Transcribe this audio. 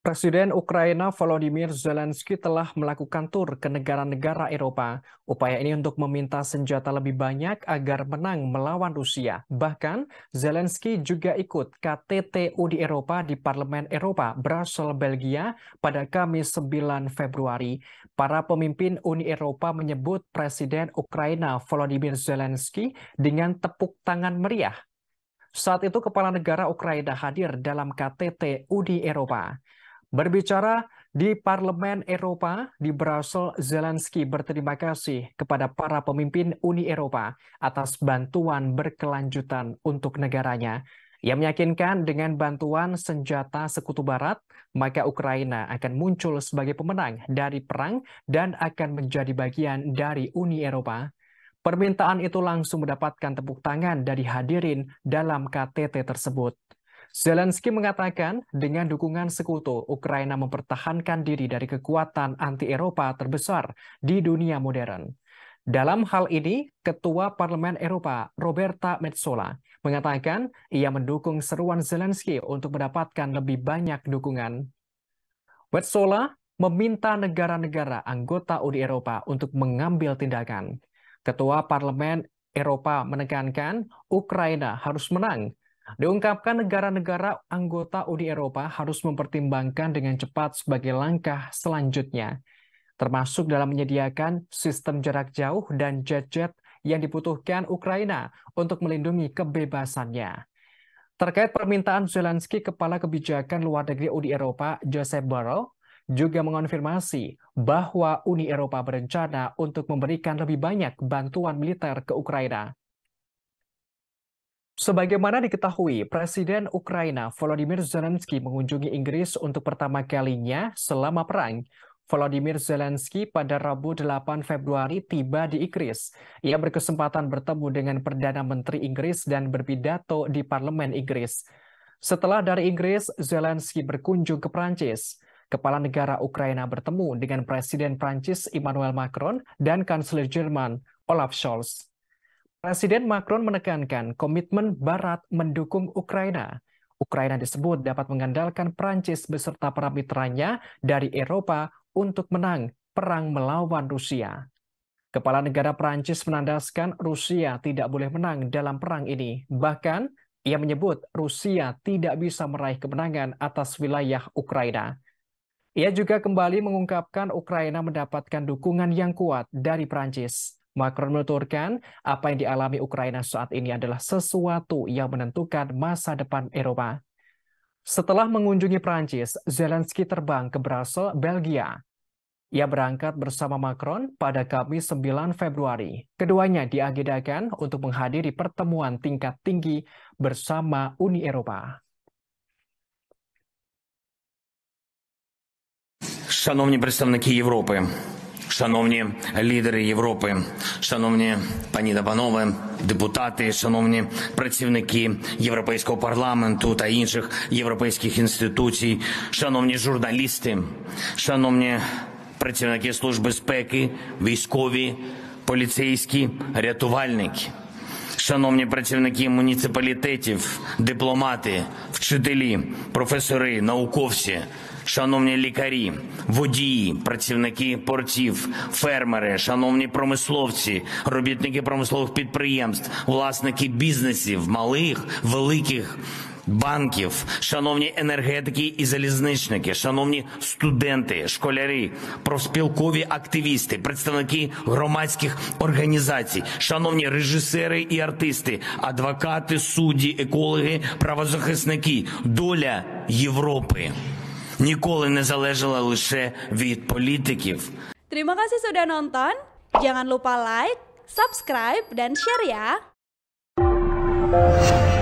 Presiden Ukraina Volodymyr Zelensky telah melakukan tur ke negara-negara Eropa. Upaya ini untuk meminta senjata lebih banyak agar menang melawan Rusia. Bahkan, Zelensky juga ikut KTTU di Eropa di Parlemen Eropa, Brussels, Belgia pada Kamis 9 Februari. Para pemimpin Uni Eropa menyebut Presiden Ukraina Volodymyr Zelensky dengan tepuk tangan meriah. Saat itu kepala negara Ukraina hadir dalam KTTU di Eropa. Berbicara di Parlemen Eropa di Brussels, Zelensky berterima kasih kepada para pemimpin Uni Eropa atas bantuan berkelanjutan untuk negaranya. Ia meyakinkan dengan bantuan senjata sekutu barat, maka Ukraina akan muncul sebagai pemenang dari perang dan akan menjadi bagian dari Uni Eropa. Permintaan itu langsung mendapatkan tepuk tangan dari hadirin dalam KTT tersebut. Zelensky mengatakan dengan dukungan sekutu, Ukraina mempertahankan diri dari kekuatan anti-Eropa terbesar di dunia modern. Dalam hal ini, Ketua Parlemen Eropa Roberta Metsola mengatakan ia mendukung seruan Zelensky untuk mendapatkan lebih banyak dukungan. Metsola meminta negara-negara anggota Uni Eropa untuk mengambil tindakan. Ketua Parlemen Eropa menekankan Ukraina harus menang Diungkapkan negara-negara anggota Uni Eropa harus mempertimbangkan dengan cepat sebagai langkah selanjutnya, termasuk dalam menyediakan sistem jarak jauh dan jet-jet yang dibutuhkan Ukraina untuk melindungi kebebasannya. Terkait permintaan Zelensky, Kepala Kebijakan Luar Negeri Uni Eropa Joseph Borrell juga mengonfirmasi bahwa Uni Eropa berencana untuk memberikan lebih banyak bantuan militer ke Ukraina. Sebagaimana diketahui, Presiden Ukraina Volodymyr Zelensky mengunjungi Inggris untuk pertama kalinya selama perang. Volodymyr Zelensky pada Rabu 8 Februari tiba di Inggris. Ia berkesempatan bertemu dengan Perdana Menteri Inggris dan berpidato di Parlemen Inggris. Setelah dari Inggris, Zelensky berkunjung ke Prancis. Kepala negara Ukraina bertemu dengan Presiden Prancis Emmanuel Macron dan Kanselir Jerman Olaf Scholz. Presiden Macron menekankan komitmen Barat mendukung Ukraina. Ukraina disebut dapat mengandalkan Prancis beserta para mitranya dari Eropa untuk menang perang melawan Rusia. Kepala negara Prancis menandaskan Rusia tidak boleh menang dalam perang ini. Bahkan, ia menyebut Rusia tidak bisa meraih kemenangan atas wilayah Ukraina. Ia juga kembali mengungkapkan Ukraina mendapatkan dukungan yang kuat dari Prancis. Macron menuturkan apa yang dialami Ukraina saat ini adalah sesuatu yang menentukan masa depan Eropa. Setelah mengunjungi Prancis, Zelensky terbang ke Brasel, Belgia. Ia berangkat bersama Macron pada Kamis 9 Februari. Keduanya diagendakan untuk menghadiri pertemuan tingkat tinggi bersama Uni Eropa. Шановні представники Європи, шановні лідери Європи, шановні пані та панове, депутати, шановні працівники Європейського парламенту та інших європейських інституцій, шановні журналісти, шановні працівники служби безпеки, військові, поліцейські, рятувальники шановні працівники муніципалітетів, дипломати, вчителі, професори, науковці, шановні лікарі, водії, працівники портів, фермери, шановні промисловці, робітники промислових підприємств, власники бізнесів, малих, великих банків, шановні енергетики і залізничники, шановні студенти, школярі, профспілкові активісти, представники громадських організацій, шановні режисери і артисти, адвокати, судді, екологи, правозахисники, доля Європи ніколи не залежала лише від політиків. Terima kasih sudah nonton. Jangan lupa like, subscribe, dan share ya.